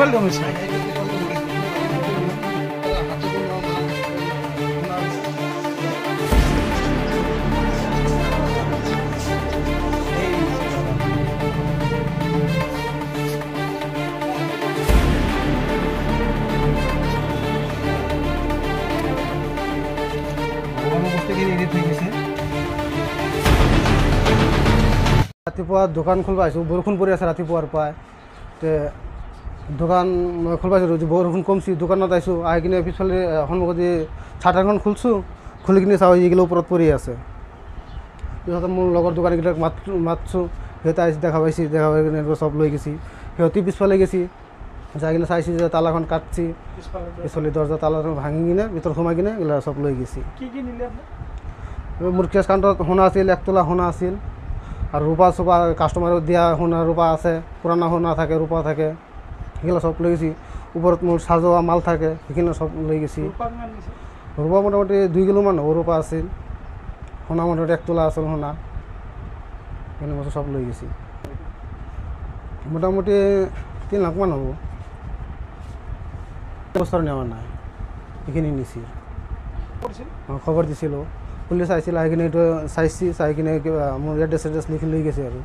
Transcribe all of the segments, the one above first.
বলল আমি শুনাই হাচি কোন না না হে ওনো বস্তে গরে গিছে রাতিপুয়া দোকান খুলবে আইসু বোরখন পরে আছে রাতিপুয়ার পায় তে দোকান খোলবাইছো বৰষুণ কমছি দোকানত আইছোঁ আহি কিনে পিছফালে সন্মুখতে চাটাৰখন খুলছোঁ খুলি কিনে চাওঁ এইগিলা ওপৰত পৰি আছে পিছত মোৰ লগৰ দোকানীগিলাক মাত মাতছোঁ সিহঁতে আহিছে দেখা পাইছি দেখা পাই কিনে চব লৈ গৈছি সিহঁতি পিছফালে গেছি যাই কিনে চাইছি যে তালাখন কাটছি পিছফালে দৰ্জা তালাখন ভাঙি কিনে ভিতৰত সোমাই কিনে এইগিলা সব লৈ গেছি মোৰ কেছ কাউণ্টাৰত সোণা আছিল এক তোলা সোণা আছিল আৰু ৰূপা চোপা কাষ্টমাৰক দিয়া সোণা ৰূপা আছে পুৰণা সোণা থাকে ৰূপা থাকে সেইগিলা সব লৈ গেছি ওপৰত মোৰ সাজোৱা মাল থাকে সেইখিনি সব লৈ গেছি ৰূপা মোটামুটি দুই কিলোমান হ'ব ৰূপা আছিল সোণা মোটামুটি এক তোলা আছিল সোণা সেইখিনি বস্তু সব লৈ গেছি মোটামুটি তিনি লাখমান হ'ব বছৰ নেওয়া নাই সেইখিনি নিছিল খবৰ দিছিলোঁ পুলিচ আহিছিল আহি কিনে এইটো চাইছি চাই কিনে কিবা মোৰ এড্ৰেছ এড্ৰেছ লিখি লৈ গৈছে আৰু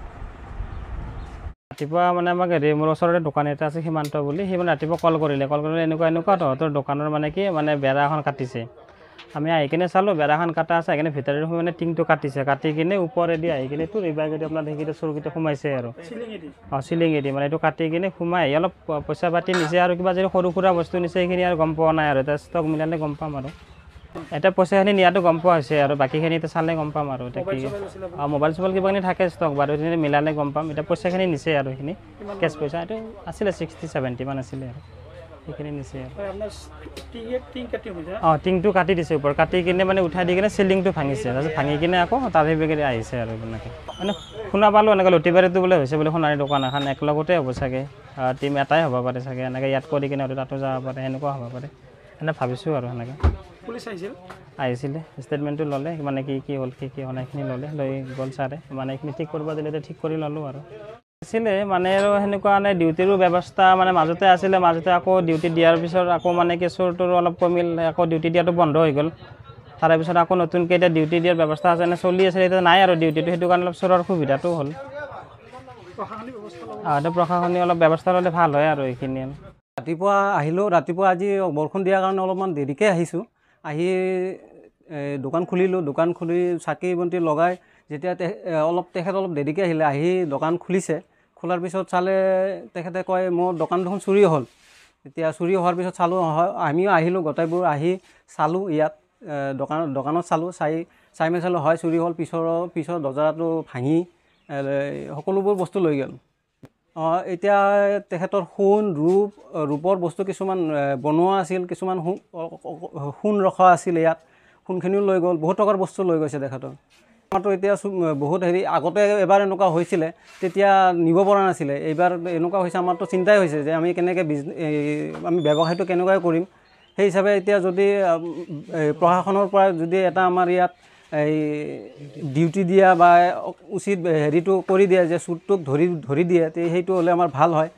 ৰাতিপুৱা মানে আমাক হেৰি মোৰ ওচৰতে দোকান এটা আছে সীমান্ত বুলি সি মানে ৰাতিপুৱা কল কৰিলে কল কৰিলে এনেকুৱা এনেকুৱা তহঁতৰ দোকানৰ মানে কি মানে বেৰা এখন কাটিছে আমি আহি কিনে চালোঁ বেৰাখন কাটা আছে আহি কিনে ভিতৰত মানে টিংটো কাটিছে কাটি কিনে ওপৰেদি আহি কিনে তোৰ এইবাৰ যদি আপোনাৰ সেইকেইটা চোৰকেইটা সোমাইছে আৰু অঁ চিলিঙেদি মানে এইটো কাটি কিনে সোমাই অলপ পইচা পাতি নিছে আৰু কিবা যদি সৰু সুৰা বস্তু নিছে সেইখিনি আৰু গম পোৱা নাই আৰু এতিয়া ষ্টক মিলালে গম পাম আৰু এটা পইচাখিনি নিয়াটো গম পোৱা হৈছে আৰু বাকীখিনি চালে গম পাম আৰু এতিয়া কি আৰু মোবাইল চোবাইল কিবাখিনি থাকে ষ্টক বাৰু এইখিনি মিলালে গম পাম এতিয়া পইচাখিনি নিছে আৰু এইখিনি কেছ পইচা এইটো আছিলে ছিক্সটি ছেভেণ্টি মান আছিলে আৰু সেইখিনি নিছে আৰু অঁ টিংটো কাটি দিছে ওপৰত কাটি কিনে মানে উঠাই দি কিনে চিলিংটো ভাঙিছে তাৰপিছত ভাঙি কিনে আকৌ তাৰে বেগেৰে আহিছে আৰু মানে মানে শুনা পালোঁ এনেকৈ লটিবাৰীটো বোলে হৈছে বোলে সোণাৰী দোকান এখন এক লগতে হ'ব চাগে টিম এটাই হ'ব পাৰে চাগে এনেকৈ ইয়াত কৰি কিনে আৰু তাতো যাব পাৰে সেনেকুৱা হ'ব পাৰে এনে ভাবিছোঁ আৰু সেনেকৈ পুলিচ আহিছিল আহিছিলে ষ্টেটমেণ্টটো ল'লে মানে কি কি হ'ল কি কি হ'ল নাইখিনি ল'লে লৈ গ'ল ছাৰে মানে এইখিনি ঠিক কৰিব দিলে এতিয়া ঠিক কৰি ল'লোঁ আৰু আছিলে মানে আৰু সেনেকুৱা মানে ডিউটিৰো ব্যৱস্থা মানে মাজতে আছিলে মাজতে আকৌ ডিউটি দিয়াৰ পিছত আকৌ মানে কেঁচুৰটোৰ অলপ কমিল আকৌ ডিউটি দিয়াটো বন্ধ হৈ গ'ল তাৰে পিছত আকৌ নতুনকৈ এতিয়া ডিউটি দিয়াৰ ব্যৱস্থা আছে এনেই চলি আছিলে এতিয়া নাই আৰু ডিউটিটো সেইটো কাৰণে অলপ চোৰৰ সুবিধাটো হ'ল এতিয়া প্ৰশাসনিক অলপ ব্যৱস্থা ল'লে ভাল হয় আৰু এইখিনি ৰাতিপুৱা আহিলোঁ ৰাতিপুৱা আজি বৰষুণ দিয়াৰ কাৰণে অলপমান দেৰিকৈ আহিছোঁ আহি দোকান খুলিলোঁ দোকান খুলি চাকি বন্তি লগাই যেতিয়া অলপ তেখেত অলপ দেৰিকৈ আহিলে আহি দোকান খুলিছে খোলাৰ পিছত চালে তেখেতে কয় মোৰ দোকান দুখন চুৰি হ'ল তেতিয়া চুৰি হোৱাৰ পিছত চালোঁ আমিও আহিলোঁ গোটেইবোৰ আহি চালোঁ ইয়াত দোকান দোকানত চালোঁ চাই চাই মেলি চালোঁ হয় চুৰি হ'ল পিছৰ পিছৰ দৰ্জাটো ভাঙি সকলোবোৰ বস্তু লৈ গ'ল এতিয়া তেখেতৰ সোণ ৰূপ ৰূপৰ বস্তু কিছুমান বনোৱা আছিল কিছুমান সোণ ৰখা আছিলে ইয়াত সোণখিনিও লৈ গ'ল বহুত টকাৰ বস্তু লৈ গৈছে তেখেতৰ আমাৰতো এতিয়া বহুত হেৰি আগতে এবাৰ এনেকুৱা হৈছিলে তেতিয়া নিব পৰা নাছিলে এইবাৰ এনেকুৱা হৈছে আমাৰতো চিন্তাই হৈছে যে আমি কেনেকৈ বিজ আমি ব্যৱসায়টো কেনেকুৱাই কৰিম সেই হিচাপে এতিয়া যদি প্ৰশাসনৰ পৰা যদি এটা আমাৰ ইয়াত এই ডিউটি দিয়া বা উচিত হেৰিটো কৰি দিয়ে যে চুটটোক ধৰি ধৰি দিয়ে তে সেইটো হ'লে আমাৰ ভাল হয়